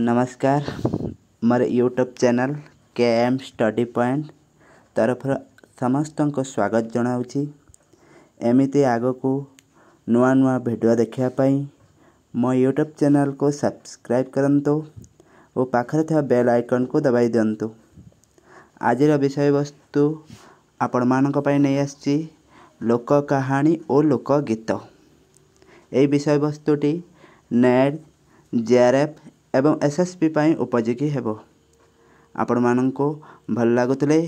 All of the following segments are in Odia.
નમસ્કાર ମୋର YouTube channel K M study point ତରଫରୁ ସମସ୍ତଙ୍କୁ ସ୍ୱାଗତ ଜଣାଉଛି ଏମିତି ଆଗକୁ ନୂଆ ନୂଆ ଭିଡ଼ିଓ ଦେଖିବା ପାଇଁ ମୋ ୟୁଟ୍ୟୁବ୍ ଚ୍ୟାନେଲ୍କୁ ସବସ୍କ୍ରାଇବ୍ କରନ୍ତୁ ଓ ପାଖରେ ଥିବା ବେଲ୍ ଆଇକନ୍କୁ ଦବାଇ ଦିଅନ୍ତୁ ଆଜିର ବିଷୟବସ୍ତୁ ଆପଣମାନଙ୍କ ପାଇଁ ନେଇ ଆସିଛି ଲୋକ କାହାଣୀ ଓ ଲୋକଗୀତ ଏହି ବିଷୟବସ୍ତୁଟି ନେଟ୍ ଜେଆର୍ଏଫ୍ एवं एस एस पी उपयोगी होपण मान भल लगुले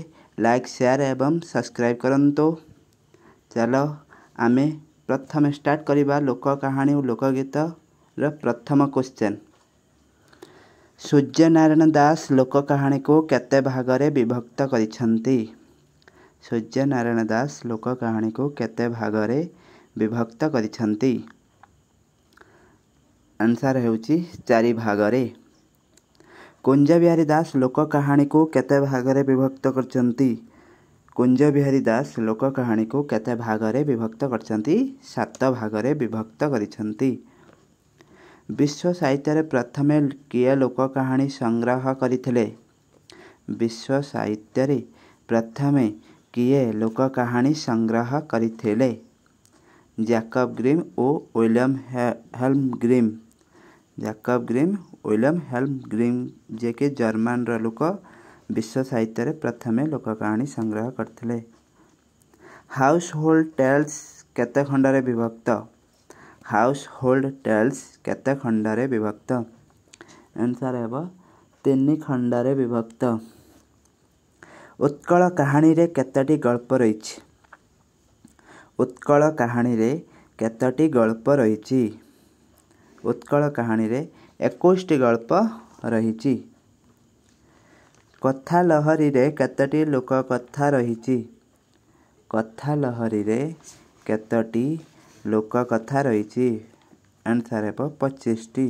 लाइक शेयर एवं सब्सक्राइब करूँ चलो आमे प्रथम स्टार्ट करवा लोक कहानी और लोकगीत प्रथम क्वेश्चन सूर्य नारायण दास लोक कहानी को कत भाग विभक्त कर सूर्य नारायण दास लोक कहानी को केते भाग विभक्त करती आंसर हो चार भाग कुंजबिहारी दास लोक कहानी को केत भाग विभक्त कर कुंजबिहारी दास लोक कहानी को केत भाग में विभक्त करत भाग विभक्त कर विश्व साहित्य प्रथम किए लोक कहानी संग्रह विश्व साहित्य प्रथम किए लोक कहानी संग्रह करकब ग्रीम और William Helm Grimm Jacob Grimm William Helm Grimm ଯିଏକି ଜର୍ମାନର ଲୋକ ବିଶ୍ୱ ସାହିତ୍ୟରେ ପ୍ରଥମେ ଲୋକ କାହାଣୀ ସଂଗ୍ରହ କରିଥିଲେ ହାଉସ୍ ହୋଲ୍ଡ ଟେଲ୍ସ କେତେ ଖଣ୍ଡରେ ବିଭକ୍ତ ହାଉସ୍ ହୋଲ୍ଡ ଟେଲ୍ସ କେତେ ଖଣ୍ଡରେ ବିଭକ୍ତ ଆନ୍ସର ହେବ ତିନି ଖଣ୍ଡରେ ବିଭକ୍ତ ଉତ୍କଳ କାହାଣୀରେ କେତୋଟି ଗଳ୍ପ ରହିଛି ଉତ୍କଳ କାହାଣୀରେ କେତୋଟି ଗଳ୍ପ ରହିଛି ଉତ୍କଳ କାହାଣୀରେ ଏକୋଇଶଟି ଗଳ୍ପ ରହିଛି କଥା ଲହରୀରେ କେତୋଟି ଲୋକ କଥା ରହିଛି କଥା ଲହରୀରେ କେତୋଟି ଲୋକ କଥା ରହିଛି ଆନ୍ସର୍ ହେବ ପଚିଶଟି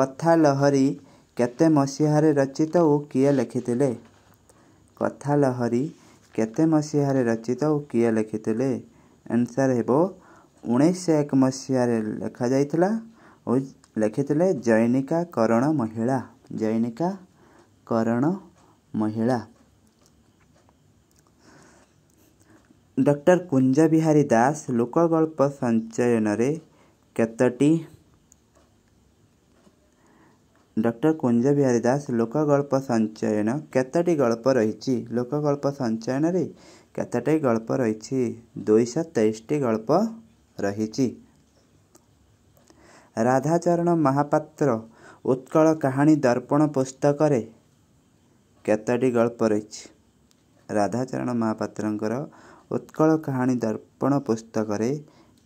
କଥା ଲହରୀ କେତେ ମସିହାରେ ରଚିତ ଓ କିଏ ଲେଖିଥିଲେ କଥା ଲହରୀ କେତେ ମସିହାରେ ରଚିତ ଓ କିଏ ଲେଖିଥିଲେ ଆନ୍ସର୍ ହେବ ଉଣେଇଶହ ଏକ ମସିହାରେ ଲେଖାଯାଇଥିଲା ଓ ଲେଖିଥିଲେ ଜୈନିକା କରଣ ମହିଳା ଜୈନିକା କରଣ ମହିଳା ଡକ୍ଟର କୁଞ୍ଜ ବିହାରୀ ଦାସ ଲୋକଗଳ୍ପ ସଞ୍ଚୟନରେ କେତୋଟି ଡକ୍ଟର କୁଞ୍ଜ ବିହାରୀ ଦାସ ଲୋକଗଳ୍ପ ସଞ୍ଚୟନ କେତୋଟି ଗଳ୍ପ ରହିଛି ଲୋକଗଳ୍ପ ସଞ୍ଚୟନରେ କେତୋଟି ଗଳ୍ପ ରହିଛି ଦୁଇଶହ ତେଇଶଟି ଗଳ୍ପ ରହିଛି ରାଧାଚରଣ ମହାପାତ୍ର ଉତ୍କଳ କାହାଣୀ ଦର୍ପଣ ପୁସ୍ତକରେ କେତୋଟି ଗଳ୍ପ ରହିଛି ରାଧାଚରଣ ମହାପାତ୍ରଙ୍କର ଉତ୍କଳ କାହାଣୀ ଦର୍ପଣ ପୁସ୍ତକରେ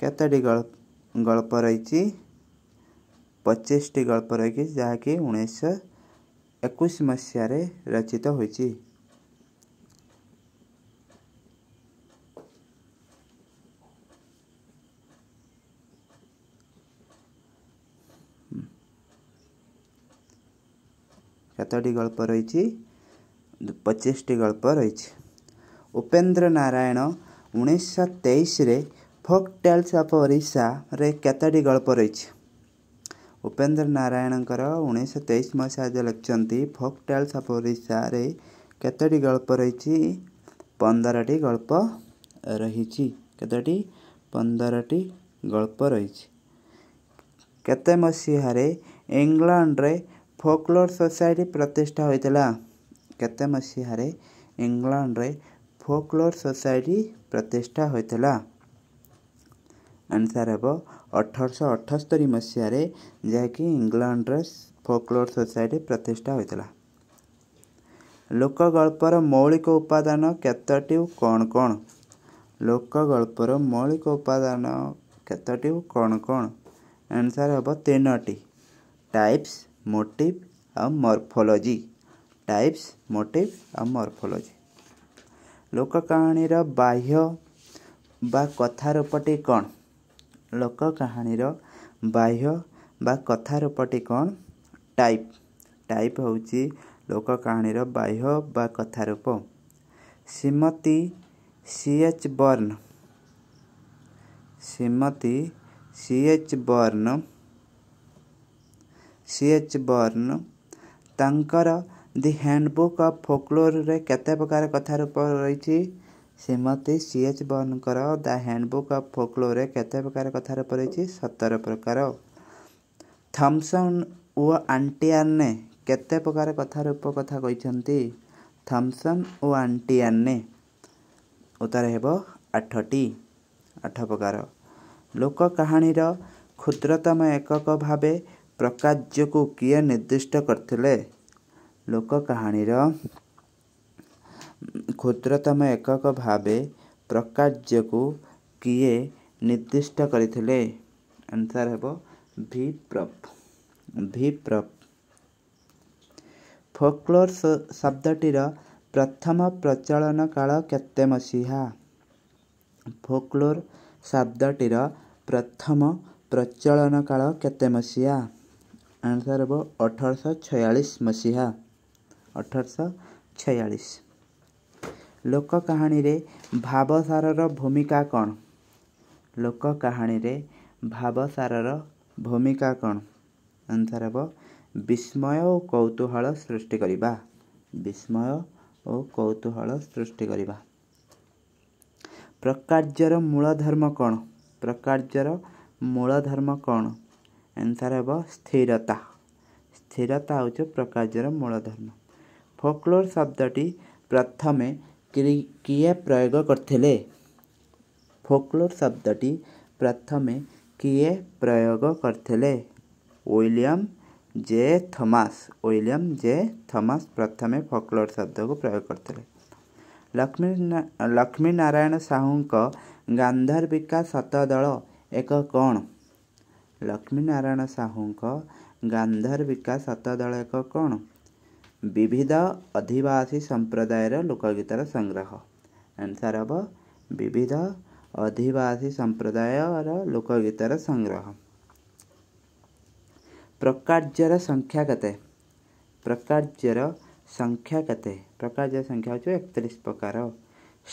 କେତୋଟି ଗଳ୍ପ ରହିଛି ପଚିଶଟି ଗଳ୍ପ ରହିଛି ଯାହାକି ଉଣେଇଶହ ଏକୋଇଶ ମସିହାରେ ରଚିତ ହୋଇଛି କେତୋଟି ଗଳ୍ପ ରହିଛି ପଚିଶଟି ଗଳ୍ପ ରହିଛି ଉପେନ୍ଦ୍ର ନାରାୟଣ ଉଣେଇଶହ ତେଇଶରେ ଫୋକ୍ ଟେଲ୍ସ ଅଫ୍ ଓରିଶାରେ କେତୋଟି ଗଳ୍ପ ରହିଛି ଉପେନ୍ଦ୍ର ନାରାୟଣଙ୍କର ଉଣେଇଶହ ତେଇଶ ମସିହା ମସିହାରେ ଲେଖିଛନ୍ତି ଫୋକ୍ ଟେଲ୍ସ ଅଫ୍ ଓରିଶାରେ କେତୋଟି ଗଳ୍ପ ରହିଛି ପନ୍ଦରଟି ଗଳ୍ପ ରହିଛି କେତୋଟି ପନ୍ଦରଟି ଗଳ୍ପ ରହିଛି କେତେ ମସିହାରେ ଇଂଲଣ୍ଡରେ ଫୋକ୍ଲୋର ସୋସାଇଟି ପ୍ରତିଷ୍ଠା ହୋଇଥିଲା କେତେ ମସିହାରେ ଇଂଲଣ୍ଡରେ ଫୋକ୍ଲୋର ସୋସାଇଟି ପ୍ରତିଷ୍ଠା ହୋଇଥିଲା ଆନ୍ସାର ହେବ ଅଠରଶହ ଅଠସ୍ତରୀ ମସିହାରେ ଯାହାକି ଇଂଲଣ୍ଡରେ ଫୋକ୍ଲୋର ସୋସାଇଟି ପ୍ରତିଷ୍ଠା ହୋଇଥିଲା ଲୋକଗଳ୍ପର ମୌଳିକ ଉପାଦାନ କେତୋଟି କ'ଣ କ'ଣ ଲୋକଗଳ୍ପର ମୌଳିକ ଉପାଦାନ କେତୋଟି କ'ଣ କ'ଣ ଆନ୍ସାର ହେବ ତିନୋଟି ଟାଇପ୍ସ ମୋଟିଭ୍ ଆଉ ମର୍ଫୋଲୋଜି ଟାଇପ୍ସ ମୋଟିଭ୍ ଆଉ ମର୍ଫୋଲୋଜି ଲୋକ କାହାଣୀର ବାହ୍ୟ ବା କଥାରୂପଟି କ'ଣ ଲୋକ କାହାଣୀର ବାହ୍ୟ ବା କଥାରୂପଟି କ'ଣ ଟାଇପ୍ ଟାଇପ୍ ହେଉଛି ଲୋକ କାହାଣୀର ବାହ୍ୟ ବା କଥାରୂପ Shrimati C H Burne Shrimati C H Burne C H Burne ତାଙ୍କର ଦି ହ୍ୟାଣ୍ଡବୁକ୍ ଅଫ୍ ଫୋକ୍ଲୋରରେ କେତେ ପ୍ରକାର କଥା ରୂପ ରହିଛି ଶ୍ରୀମତୀ ସି ଏଚ୍ ବର୍ନଙ୍କର ଦ ହ୍ୟାଣ୍ଡବୁକ୍ ଅଫ୍ ଫୋକ୍ଲୋରରେ କେତେ ପ୍ରକାର କଥା ରୂପ ରହିଛି ସତର ପ୍ରକାର ଥମ୍ସନ୍ ଓ ଆଣ୍ଟିଆନେ କେତେ ପ୍ରକାର କଥା ରୂପ କଥା କହିଛନ୍ତି ଥମ୍ସନ୍ ଓ ଆଣ୍ଟିଆନେ ଉତ୍ତର ହେବ ଆଠଟି ଆଠ ପ୍ରକାର ଲୋକ କାହାଣୀର କ୍ଷୁଦ୍ରତମ ଏକକ ଭାବେ ପ୍ରକାଶ୍ୟକୁ କିଏ ନିର୍ଦ୍ଦିଷ୍ଟ କରିଥିଲେ ଲୋକ କାହାଣୀର କ୍ଷୁଦ୍ରତମ ଏକକ ଭାବେ ପ୍ରକାଶ୍ୟକୁ କିଏ ନିର୍ଦ୍ଦିଷ୍ଟ କରିଥିଲେ ଆନ୍ସର ହେବ ଭି ପ୍ରପ୍ ଭି ପ୍ରପ୍ ଫୋକ୍ଲୋର ଶବ୍ଦଟିର ପ୍ରଥମ ପ୍ରଚଳନ କାଳ କେତେ ମସିହା ଫୋକ୍ଲୋର ଶବ୍ଦଟିର ପ୍ରଥମ ପ୍ରଚଳନ କାଳ କେତେ ମସିହା ଆନ୍ସର୍ ହେବ ଅଠରଶହ ଛୟାଳିଶ ମସିହା ଅଠରଶହ ଛୟାଳିଶ ଲୋକ କାହାଣୀରେ ଭାବସାରର ଭୂମିକା କ'ଣ ଲୋକ କାହାଣୀରେ ଭାବସାରର ଭୂମିକା କ'ଣ ଆନ୍ସର୍ ହେବ ବିସ୍ମୟ ଓ କୌତୂହଳ ସୃଷ୍ଟି କରିବା ବିସ୍ମୟ ଓ କୌତୂହଳ ସୃଷ୍ଟି କରିବା ପ୍ରକାର୍ଯ୍ୟର ମୂଳ ଧର୍ମ କ'ଣ ପ୍ରକାର୍ଯ୍ୟର ମୂଳ ଧର୍ମ କ'ଣ ଆନ୍ସର୍ ହେବ ସ୍ଥିରତା ସ୍ଥିରତା ହେଉଛି ପ୍ରକାଶର ମୂଳଧର୍ମ ଫୋକ୍ଲୋର ଶବ୍ଦଟି ପ୍ରଥମେ କିଏ ପ୍ରୟୋଗ କରିଥିଲେ ଫୋକ୍ଲୋର ଶବ୍ଦଟି ପ୍ରଥମେ କିଏ ପ୍ରୟୋଗ କରିଥିଲେ William J Thomas William J Thomas ପ୍ରଥମେ ଫୋକ୍ଲୋର ଶବ୍ଦକୁ ପ୍ରୟୋଗ କରିଥିଲେ ଲକ୍ଷ୍ମୀ ଲକ୍ଷ୍ମୀ ନାରାୟଣ ସାହୁଙ୍କ ଗାନ୍ଧର୍ବିକା ସତଦଳ ଏକ କ'ଣ ଲକ୍ଷ୍ମୀନାରାୟଣ ସାହୁଙ୍କ ଗାନ୍ଧର ବିକାଶ ଶତଦଳକ କ'ଣ ବିବିଧ ଅଧିବାସୀ ସମ୍ପ୍ରଦାୟର ଲୋକଗୀତର ସଂଗ୍ରହ ଆନ୍ସାର୍ ହେବ ବିବିଧ ଅଧିବାସୀ ସମ୍ପ୍ରଦାୟର ଲୋକଗୀତର ସଂଗ୍ରହ ପ୍ରକାର୍ଯ୍ୟର ସଂଖ୍ୟା କେତେ ପ୍ରକାର୍ଯ୍ୟର ସଂଖ୍ୟା କେତେ ପ୍ରକାର୍ଯ୍ୟ ସଂଖ୍ୟା ହେଉଛି ଏକତିରିଶ ପ୍ରକାର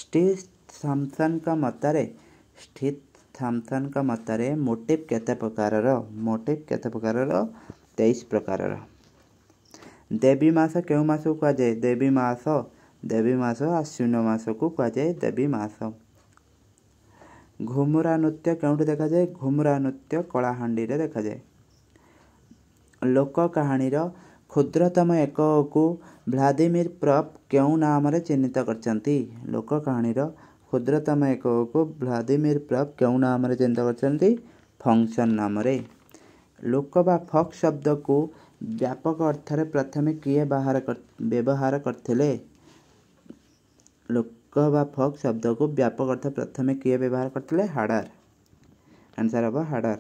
ଷ୍ଟିଭ୍ ସାମସନ୍ଙ୍କ ମତରେ ସ୍ଥିତ ଥାମଥାନଙ୍କ ମତରେ ମୋଟିଭ୍ କେତେ ପ୍ରକାରର ମୋଟିଭ୍ କେତେ ପ୍ରକାରର ତେଇଶ ପ୍ରକାରର ଦେବୀ ମାସ କେଉଁ ମାସକୁ କୁହାଯାଏ ଦେବୀ ମାସ ଦେବୀ ମାସ ଆଶ୍ୱିନ ମାସକୁ କୁହାଯାଏ ଦେବୀ ମାସ ଘୁମୁରା ନୃତ୍ୟ କେଉଁଠି ଦେଖାଯାଏ ଘୁମୁରା ନୃତ୍ୟ କଳାହାଣ୍ଡିରେ ଦେଖାଯାଏ ଲୋକ କାହାଣୀର କ୍ଷୁଦ୍ରତମ ଏକକୁ ଭ୍ଲାଦିମିର୍ ପ୍ରପ୍ କେଉଁ ନାମରେ ଚିହ୍ନିତ କରିଛନ୍ତି ଲୋକ କାହାଣୀର କ୍ଷୁଦ୍ରତମ ଏକକକୁ ଭ୍ଲାଦିମିର୍ ପ୍ଲବ୍ କେଉଁ ନାମରେ ଚିହ୍ନିତ କରିଛନ୍ତି ଫଙ୍କସନ୍ ନାମରେ ଲୋକ ବା ଫକ୍ ଶବ୍ଦକୁ ବ୍ୟାପକ ଅର୍ଥରେ ପ୍ରଥମେ କିଏ ବାହାର ବ୍ୟବହାର କରିଥିଲେ ଲୋକ ବା ଫକ୍ ଶବ୍ଦକୁ ବ୍ୟାପକ ଅର୍ଥ ପ୍ରଥମେ କିଏ ବ୍ୟବହାର କରିଥିଲେ ହାଡ଼ାର ଆନ୍ସର୍ ହେବ ହାଡ଼ାର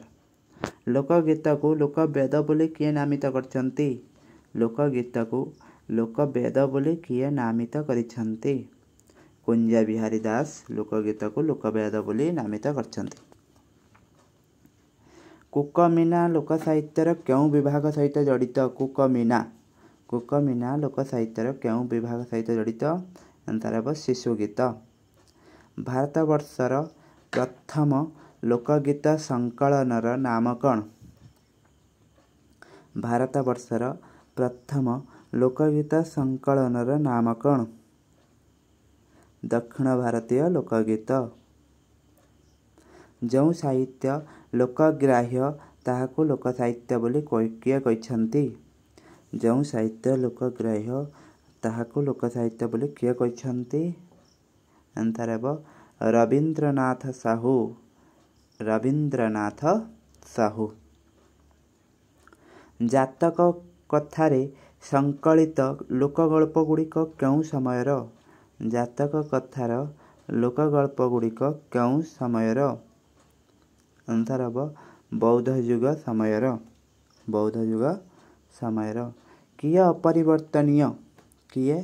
ଲୋକଗୀତକୁ ଲୋକବେଦ ବୋଲି କିଏ ନାମିତ କରିଛନ୍ତି ଲୋକଗୀତକୁ ଲୋକବେଦ ବୋଲି କିଏ ନାମିତ କରିଛନ୍ତି କୁଞ୍ଜା ବିହାରୀ ଦାସ ଲୋକଗୀତକୁ ଲୋକବେଦ ବୋଲି ନାମିତ କରିଛନ୍ତି କୁକମିନା ଲୋକ ସାହିତ୍ୟର କେଉଁ ବିଭାଗ ସହିତ ଜଡ଼ିତ କୁକ କୁକମିନା କୁକମିନା ଲୋକ ସାହିତ୍ୟର କେଉଁ ବିଭାଗ ସହିତ ଜଡ଼ିତ ତାର ହେବ ଶିଶୁ ଗୀତ ଭାରତବର୍ଷର ପ୍ରଥମ ଲୋକଗୀତ ସଂକଳନର ନାମ କ'ଣ ଭାରତବର୍ଷର ପ୍ରଥମ ଲୋକଗୀତ ସଂକଳନର ନାମ କ'ଣ ଦକ୍ଷିଣ ଭାରତୀୟ ଲୋକଗୀତ ଯେଉଁ ସାହିତ୍ୟ ଲୋକଗ୍ରାହ୍ୟ ତାହାକୁ ଲୋକ ସାହିତ୍ୟ ବୋଲି କିଏ କହିଛନ୍ତି ଯେଉଁ ସାହିତ୍ୟ ଲୋକଗ୍ରାହ୍ୟ ତାହାକୁ ଲୋକ ସାହିତ୍ୟ ବୋଲି କିଏ କହିଛନ୍ତି ଏଥର ହେବ ରବୀନ୍ଦ୍ରନାଥ ସାହୁ ରବୀନ୍ଦ୍ରନାଥ ସାହୁ ଜାତକ କଥାରେ ସଂକଳିତ ଲୋକଗଳ୍ପ ଗୁଡ଼ିକ କେଉଁ ସମୟର ଜାତକ କଥାର ଗୁଡ଼ିକ କେଉଁ ସମୟର ଆନ୍ସର୍ ହେବ ବୌଦ୍ଧ ଯୁଗ ସମୟର ବୌଦ୍ଧ ଯୁଗ ସମୟର କିଏ ଅପରିବର୍ତ୍ତନୀୟ କିଏ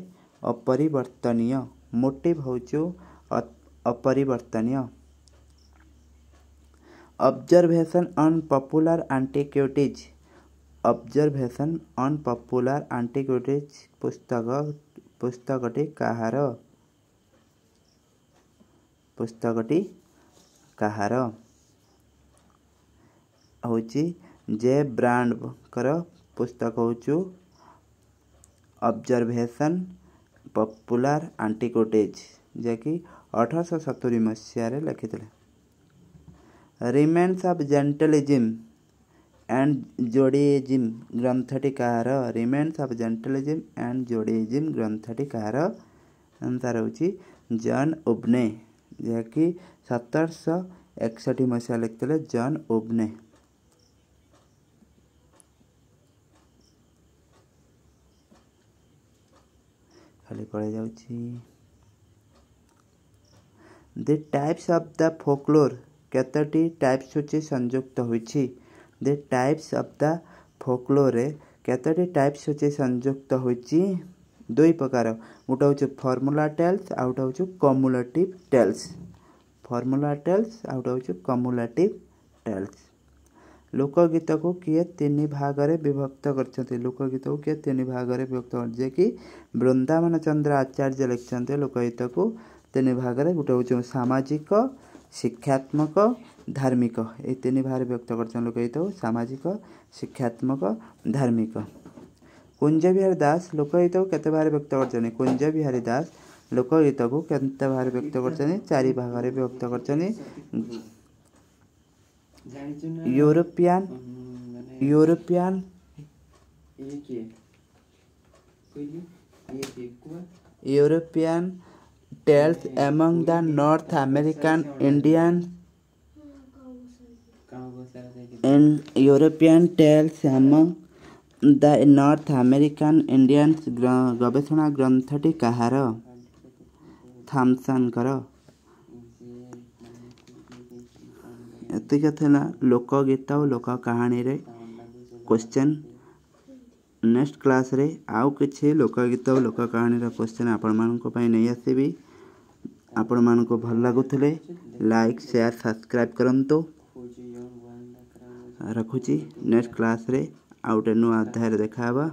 ଅପରିବର୍ତ୍ତନୀୟ ମୋଟିଭ୍ ହେଉଛୁ ଅପରିବର୍ତ୍ତନୀୟ observation on popular antiquities observation on popular antiquities ପୁସ୍ତକ ପୁସ୍ତକଟି କାହାର ପୁସ୍ତକଟି କାହାର ହେଉଛି ଜେ ବ୍ରାଣ୍ଡଙ୍କର ପୁସ୍ତକ ହେଉଛୁ ଅବଜର୍ଭେସନ୍ ପପୁଲାର ଆଣ୍ଟିକୋଟେଜ୍ ଯିଏକି ଅଠରଶହ ସତୁରି ମସିହାରେ ଲେଖିଥିଲେ remains of gentilism and judaism ଗ୍ରନ୍ଥଟି କାହାର remains of gentilism and judaism ଗ୍ରନ୍ଥଟି କାହାର ତାର ହେଉଛି ଜନ୍ ଉବ୍ନେ ଯାହାକି ସତରଶହ ଏକଷଠି ମସିହା ଲେଖିଥିଲେ ଜନ୍ ଓବ୍ନେ ଖାଲି ପଳେଇ the types of the folklore କେତୋଟି ଟାଇପ୍ସ ସୂଚୀ ସଂଯୁକ୍ତ ହୋଇଛି ଦି ଟାଇପ୍ସ ଅଫ୍ ଦ ଫୋକ୍ଲୋର୍ରେ କେତୋଟି ଟାଇପ୍ସ ସୂଚୀ ସଂଯୁକ୍ତ ହୋଇଛି ଦୁଇ ପ୍ରକାର ଗୋଟେ ହେଉଛି ଫର୍ମୁଲା ଟେଲ୍ସ ଆଉ ଗୋଟେ ହେଉଛି କମୁଲେଟିଭ୍ ଟେଲ୍ସ ଫର୍ମୁଲା ଟେଲ୍ସ ଆଉ ଗୋଟେ ହେଉଛି କମୁଲେଟିଭ୍ ଟେଲ୍ସ ଲୋକଗୀତକୁ କିଏ ତିନି ଭାଗରେ ବିଭକ୍ତ କରିଛନ୍ତି ଲୋକଗୀତକୁ କିଏ ତିନି ଭାଗରେ ବିଭକ୍ତ କରିଛନ୍ତି ଯିଏକି ବୃନ୍ଦାବନ ଚନ୍ଦ୍ର ଆଚାର୍ଯ୍ୟ ଲେଖିଛନ୍ତି ଲୋକଗୀତକୁ ତିନି ଭାଗରେ ଗୋଟେ ହେଉଛି ସାମାଜିକ ଶିକ୍ଷାତ୍ମକ ଧାର୍ମିକ ଏଇ ତିନି ଭାଗରେ ବିଭକ୍ତ କରିଛନ୍ତି ଲୋକଗୀତକୁ ସାମାଜିକ ଶିକ୍ଷାତ୍ମକ ଧାର୍ମିକ कुंज विहारी दास लोकगीत को व्यक्त करते कुंजविहारी दास लोकगीत को भाव व्यक्त कर चार भाग में व्यक्त कर European tales among the North American Indian हाँ, European tales among the North American Indian ଗବେଷଣା ଗ୍ରନ୍ଥଟି କାହାର ଥାମ୍ସନଙ୍କର ଏତିକି ଥିଲା ଲୋକଗୀତ ଓ ଲୋକ କାହାଣୀରେ କୋଶ୍ଚେନ୍ ନେକ୍ସଟ କ୍ଲାସ୍ରେ ଆଉ କିଛି ଲୋକଗୀତ ଓ ଲୋକ କାହାଣୀର କୋଶ୍ଚେନ୍ ଆପଣମାନଙ୍କ ପାଇଁ ନେଇ ଆସିବି ଆପଣମାନଙ୍କୁ ଭଲ ଲାଗୁଥିଲେ ଲାଇକ୍ ସେୟାର ସବସ୍କ୍ରାଇବ୍ କରନ୍ତୁ ରଖୁଛି ନେକ୍ସଟ କ୍ଲାସ୍ରେ ଆଉ ଗୋଟେ ନୂଆ ଅଧ୍ୟାୟରେ ଦେଖାହେବା